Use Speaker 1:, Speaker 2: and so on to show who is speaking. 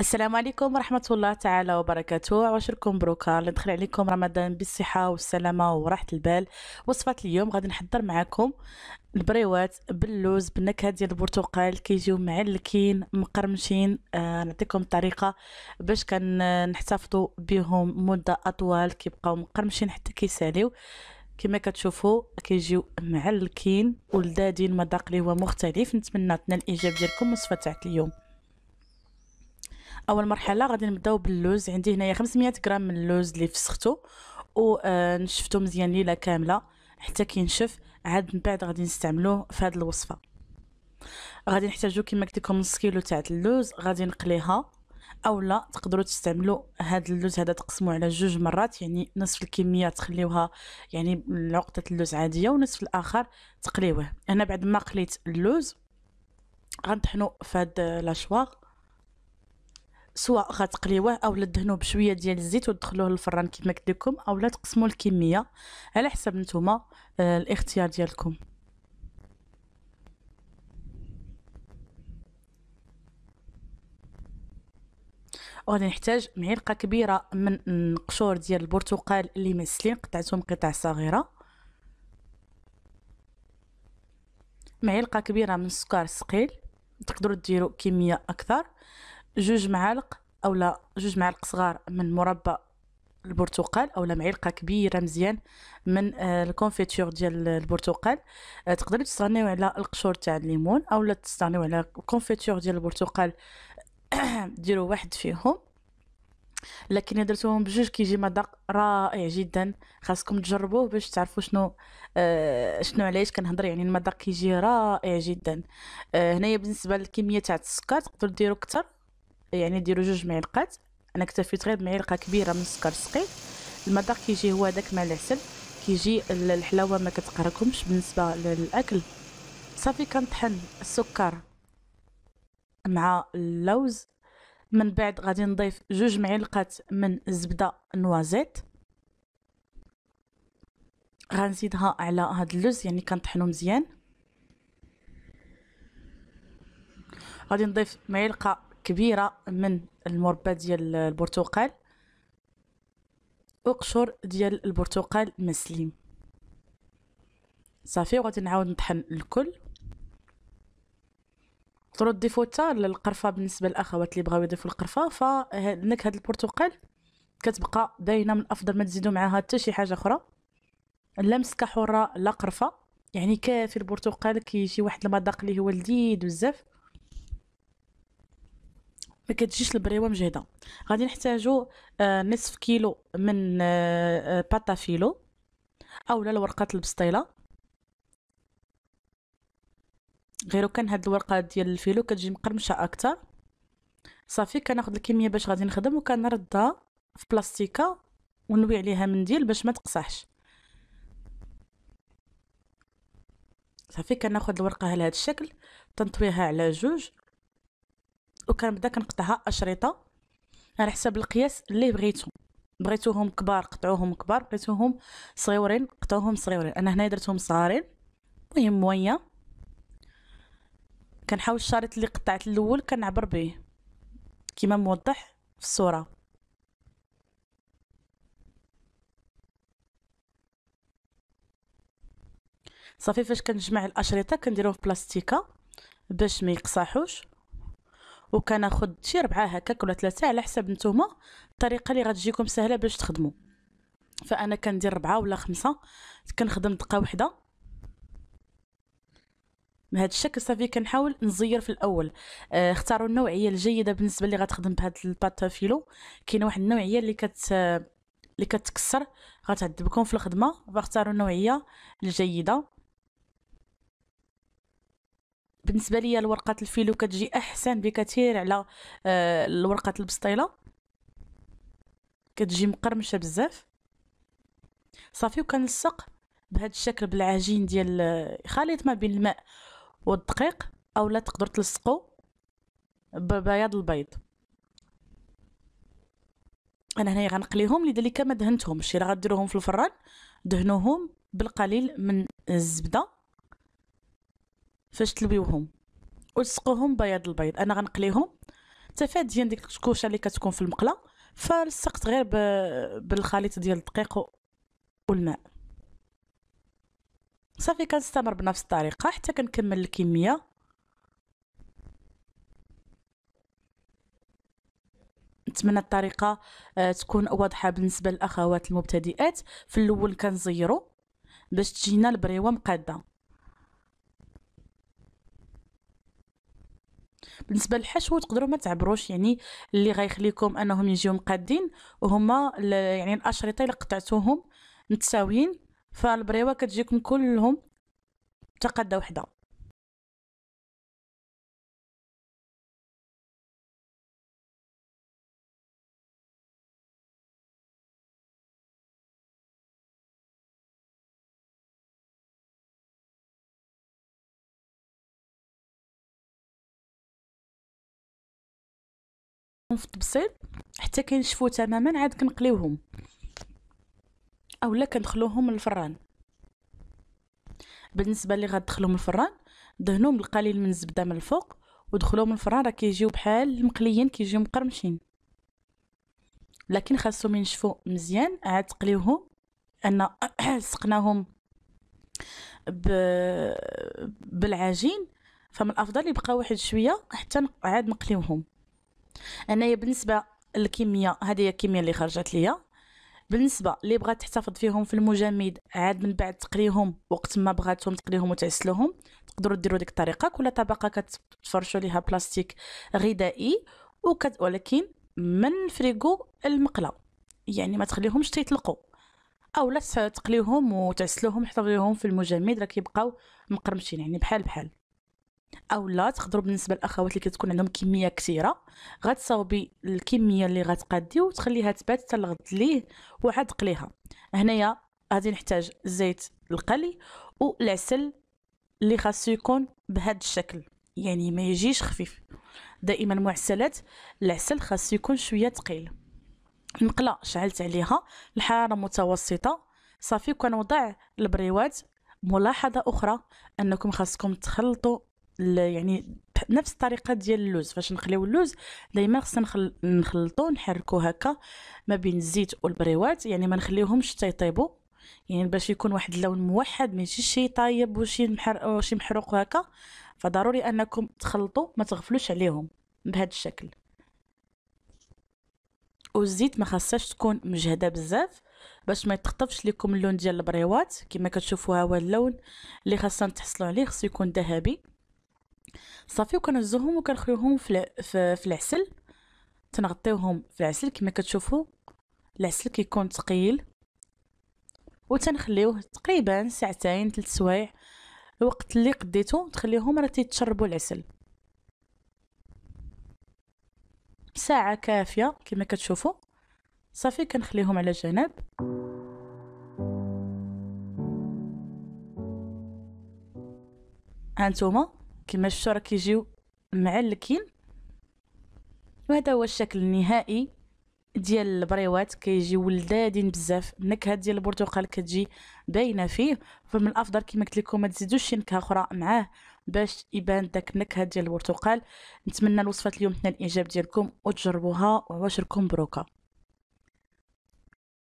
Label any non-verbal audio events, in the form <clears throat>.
Speaker 1: السلام عليكم ورحمة الله تعالى وبركاته عواشركم مبروكة ندخل عليكم رمضان بالصحة والسلامة وراحة البال وصفة اليوم غادي نحضر معكم البريوات باللوز بالنكهة ديال البرتقال كيجيو معلكين مقرمشين آه نعطيكم الطريقة باش كنحتفظوا بهم مدة أطول كيبقاو مقرمشين حتى كيساليو كما كتشوفوا كيجيو معلكين ولذاذين مذاق اللي هو مختلف نتمنى تنال الاعجاب ديالكم وصفه تاعت اليوم اول مرحله غادي نبداو باللوز عندي هنايا 500 غرام من اللوز اللي فسختو ونشفته آه، مزيان ليله كامله حتى كينشف عاد من بعد غادي نستعملوه في هذه الوصفه غادي نحتاجو كما قلت لكم نص كيلو تاع اللوز غادي نقليها اولا تقدروا تستعملوا هذا اللوز هذا تقسموه على جوج مرات يعني نصف الكميه تخليوها يعني عقده اللوز عاديه ونصف الاخر تقليوه انا بعد ما قليت اللوز غنطحنو في هذا لاشواغ سواء غتقليوه اولا دهنوه بشويه ديال الزيت وتدخلوه للفران كيما قلت لكم اولا تقسموا الكميه على حسب نتوما آه، الاختيار ديالكم غادي نحتاج معلقه كبيره من القشور ديال البرتقال اللي مسلين قطعتهم قطع صغيره معلقه كبيره من السكر الثقيل تقدروا ديروا كميه اكثر جوج معالق او لا جوج معالق صغار من مربى البرتقال اولا معلقه كبيره مزيان من آه، الكونفيتور ديال البرتقال آه، تقدروا تستغنيو على القشور تاع الليمون اولا تستغنيو على الكونفيتور ديال البرتقال <coughs> ديروا واحد فيهم لكن درتوهم بجوج كيجي مذاق رائع جدا خاصكم تجربوه باش تعرفوا شنو آه شنو علاش كنهضر يعني المذاق كيجي رائع جدا آه هنايا بالنسبه للكميه تاع السكر تقدروا ديروا اكثر يعني ديروا جوج معلقات انا اكتفيت غير بمعلقه كبيره من السكر سقيل المذاق كيجي هو داك مع العسل كيجي الحلاوه ما كتقركمش بالنسبه للاكل صافي كنطحن السكر مع اللوز من بعد غادي نضيف جوج معلقات من الزبده نوازيت غنزيدها على هاد اللوز يعني كنطحنو مزيان غادي نضيف معلقه كبيره من المربى ديال البرتقال وقشور ديال البرتقال مسليم صافي وغادي نعاود نطحن الكل تقدروا تضيفوا حتى القرفه بالنسبه للاخوات اللي بغاو يضيفوا القرفه هذا البرتقال كتبقى باينه من الافضل ما تزيدوا معاها حتى شي حاجه اخرى لا مسكه حره لا قرفه يعني كافي البرتقال كيجي واحد المذاق اللي هو لذيذ بزاف ما كتجيش البريوه مجهده غادي نحتاجو آه، نصف كيلو من آه، آه، باتا فيلو اولا الورقه البسطيله غير كان هاد الورقه ديال الفيلو كتجي مقرمشه اكثر صافي كناخد الكميه باش غادي نخدم وكنردها في بلاستيكه ونوي عليها منديل باش ما تقصحش صافي كناخد الورقه على هذا الشكل تنطويها على جوج وكنبدا كنقطعها اشرطه على حساب القياس اللي بغيتو بغيتوهم كبار قطعوهم كبار بغيتوهم صغيورين قطعوهم صغيورين انا هنا درتهم صغارين المهم مويه كنحاول الشريط اللي قطعت الاول كنعبر به كما موضح في الصوره صافي فاش كنجمع الاشرطه كنديروه في بلاستيكه باش ما يقصحوش وكناخد شي ربعه هكاك ولا ثلاثه على حسب نتوما الطريقه اللي غتجيكم سهله باش تخدموا فانا كندير ربعه ولا خمسه كنخدم دقه واحده بهذا الشكل صافي كنحاول نزير في الاول آه اختاروا النوعيه الجيده بالنسبه اللي غتخدم بهذا الباتا فيلو كاينه واحد النوعيه اللي كت اللي كتكسر غتعذبكم في الخدمه فاختاروا النوعيه الجيده بالنسبه لي الورقه الفيلو كتجي احسن بكثير على آه، الورقه البسطيله كتجي مقرمشه بزاف صافي وكنلصق بهذا الشكل بالعجين ديال آه، خليط ما بين الماء والدقيق اولا تقدر تلصقو ببياض البيض انا هنايا غنقليهم لذلك ما دهنتهمش الا غديروهم في الفران دهنوهم بالقليل من الزبده فاش تلويوهم وتسقوهم بياض البيض انا غنقليهم تفاديا ديك الكشكوشه اللي كتكون في المقله فلصقت غير ب... بالخليط ديال الدقيق والماء صافي كنستمر بنفس الطريقه حتى كنكمل الكميه نتمنى الطريقه آه، تكون واضحه بالنسبه للاخوات المبتدئات في الاول كنزيرو باش تجينا البريوه مقاده بالنسبه للحشو تقدروا ما تعبروش يعني اللي غيخليكم انهم يجيو مقادين وهما يعني الاشرطه الا قطعتوهم متساويين فالبريوه كتجيكم كلهم تقاده وحده في الطبسيل حتى كينشفوا تماما عاد كنقليوهم اولا كندخلوهم للفران بالنسبه اللي غادخلهم الفران دهنوهم بالقليل من الزبده من الفوق ودخلوهم الفران راه كيجيو بحال المقليين كيجيو مقرمشين لكن خاصهم ينشفوا مزيان عاد تقليوهم ان <clears throat> سقناهم ب... بالعجين فمن الافضل يبقى واحد شويه حتى عاد نقليوهم انايا بالنسبه للكيمياء هذه هي الكيمياء اللي خرجت ليا بالنسبه اللي بغات تحتفظ فيهم في المجمد عاد من بعد تقريهم وقت ما بغاتهم تقليهم وتعسلوهم تقدروا ديروا ديك الطريقه كل طبقه كتفرشوا ليها بلاستيك غذائي وكت ولكن من فريغو المقله يعني ما تخليهمش تيطلقوا اولا تقليهم وتعسلوهم حتى في المجمد راه كيبقاو مقرمشين يعني بحال بحال او لا تقدروا بالنسبه للاخوات اللي كتكون عندهم كميه كثيره غتصاوبي الكميه اللي غتقادي وتخليها تبات حتى الغد ليه وعاد قليها هنايا غادي نحتاج زيت القلي والعسل اللي خاصو يكون بهذا الشكل يعني ما يجيش خفيف دائما معسلات العسل خاصو يكون شويه ثقيل المقله شعلت عليها الحراره متوسطه صافي كنوضع البريوات ملاحظه اخرى انكم خاصكم تخلطوا يعني نفس الطريقه ديال اللوز فاش نخليو اللوز دائما خصنا نخلطو نحركو هكا ما بين الزيت والبريوات يعني ما نخليوهمش حتى يطيبوا يعني باش يكون واحد اللون موحد ماشي شي طايب وشي محر... وشي محروق هكا فضروري انكم تخلطوا ما تغفلوش عليهم بهذا الشكل والزيت ما خاصهاش تكون مجهده بزاف باش ما يتخطفش لكم اللون ديال البريوات كما كتشوفوا ها هو اللون اللي خاصنا تحصلوا عليه خصو يكون ذهبي صافي وكنهزوهم وكنخليوهم في في العسل تنغطيوهم في العسل كما كتشوفوا العسل كيكون ثقيل وتنخليوه تقريبا ساعتين ثلاث سوايع الوقت اللي قديتو تخليوهم راه تيتشربوا العسل ساعه كافيه كما كتشوفوا صافي كنخليهم على جنب هانتوما كما الشو راه كيجيو معلكين وهذا هو الشكل النهائي ديال البريوات كيجيو ولدادين بزاف النكهه ديال البرتقال كتجي باينه فيه فمن الافضل كما قلت لكم ما تزيدوش شي نكهه اخرى معاه باش يبان داك النكهه ديال البرتقال نتمنى الوصفه اليوم تنال الاعجاب ديالكم وتجربوها وعواشركم بروكه